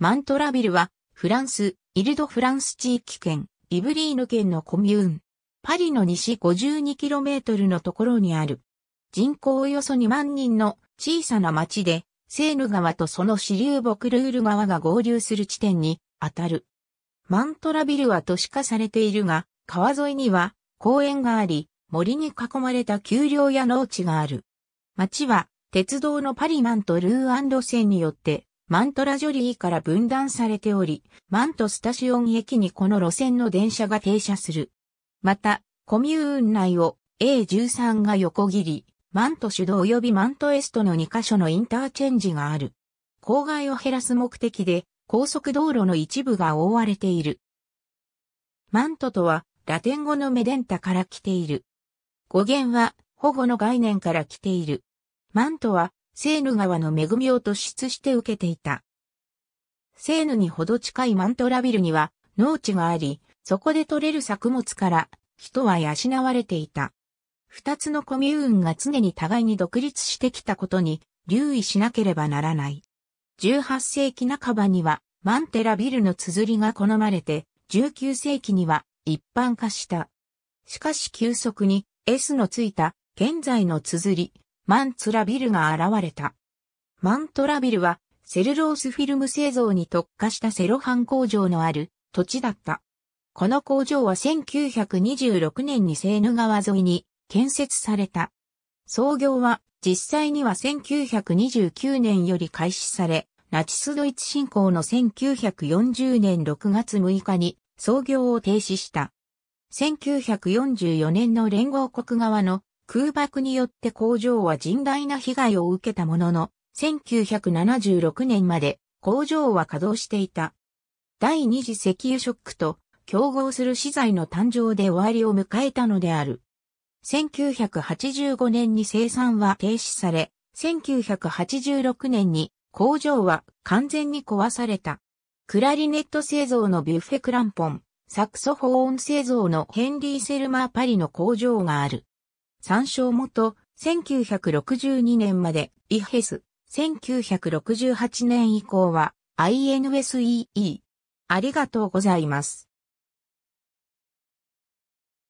マントラビルは、フランス、イルドフランス地域圏、イブリーヌ県のコミューン。パリの西 52km のところにある。人口およそ2万人の小さな町で、セーヌ川とその支流ボクルール川が合流する地点に当たる。マントラビルは都市化されているが、川沿いには公園があり、森に囲まれた丘陵や農地がある。町は鉄道のパリマントルーアン路線によってマントラジョリーから分断されており、マントスタシオン駅にこの路線の電車が停車する。また、コミューン内を A13 が横切り、マント主導及びマントエストの2カ所のインターチェンジがある。郊外を減らす目的で、高速道路の一部が覆われている。マントとは、ラテン語のメデンタから来ている。語源は、保護の概念から来ている。マントは、セーヌ川の恵みを突出して受けていた。セーヌにほど近いマントラビルには農地があり、そこで取れる作物から人は養われていた。二つのコミューンが常に互いに独立してきたことに留意しなければならない。18世紀半ばにはマンテラビルの綴りが好まれて、19世紀には一般化した。しかし急速に S のついた現在の綴り、マンツラビルが現れた。マントラビルはセルロースフィルム製造に特化したセロハン工場のある土地だった。この工場は1926年にセーヌ川沿いに建設された。創業は実際には1929年より開始され、ナチスドイツ侵攻の1940年6月6日に創業を停止した。1944年の連合国側の空爆によって工場は甚大な被害を受けたものの、1976年まで工場は稼働していた。第二次石油ショックと競合する資材の誕生で終わりを迎えたのである。1985年に生産は停止され、1986年に工場は完全に壊された。クラリネット製造のビュッフェクランポン、サクソフォーン製造のヘンリー・セルマー・パリの工場がある。参照元、1962年まで、イヘス、1968年以降は、INSEE。ありがとうございます。